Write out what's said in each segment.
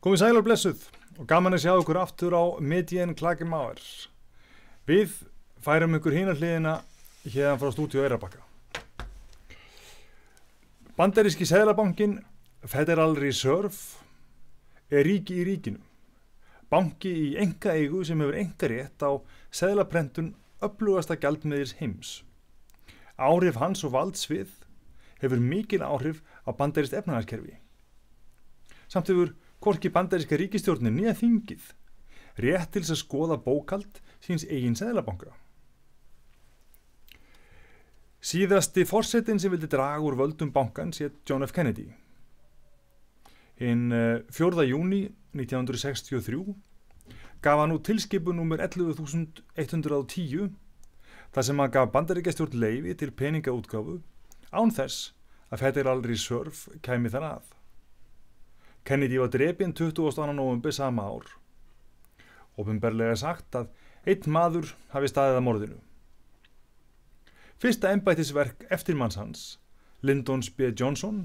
Komið sælar blessuð og gaman að sjá okkur aftur á Midjen Klagimáer. Við færum ykkur hína hliðina hérna frá stúdíu Eirabakka. Bandaríski Sæðarbankin, Federal Reserve, er ríki í ríkinu. Banki í enga eigu sem hefur enga rétt á Sæðarprentun upplugasta gældmiðis heims. Áhrif hans og valdsvið hefur mikil áhrif á bandarist efnaðarskerfi. Samt hefur Korki bandaríska ríkistjórnir nýja þingið rétt til að skoða bókald síns eigin sæðlabanka. Síðasti fórsetin sem vildi draga úr völdum bankan sétt John F. Kennedy. Hinn 4. júni 1963 gaf hann út tilskipu nr. 11.110 þar sem hann gaf bandaríkastjórn leifi til peningaútgáfu án þess að Federal Reserve kæmi þann að. Kennedy var drefin 22. november sama ár. Ópenbarlega er sagt að einn maður hafi staðið að morðinu. Fyrsta ennbætisverk eftirmanns hans, Lyndon B. Johnson,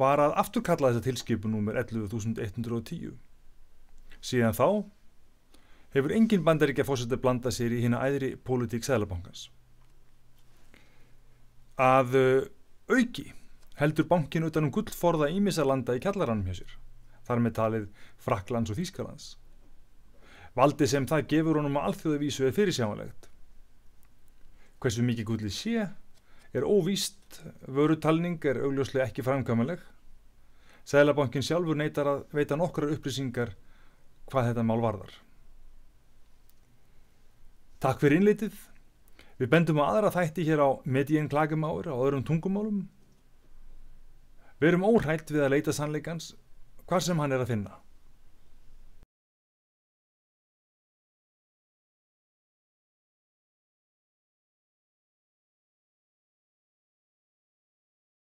var að afturkalla þessa tilskipu númer 11.110. Síðan þá hefur engin bandaríkja fórsett að blanda sér í hérna æðri pólitík Sælabankans. Að auki heldur bankin utanum gullforða ímisalanda í kjallaranum hjá sér, þar með talið Fraklands og Þýskalands. Valdi sem það gefur honum á alþjóðavísu er fyrirsjámanlegt. Hversu mikið gullið sé er óvíst, vörutalning er augljóslega ekki framkvæmuleg. Sælabankin sjálfur neytar að veita nokkrar upplýsingar hvað þetta mál varðar. Takk fyrir innleitið. Við bendum á aðra þætti hér á Medién Klagemáur og öðrum tungumálum. Við erum óhægt við að leita sannleikans hvað sem hann er að finna.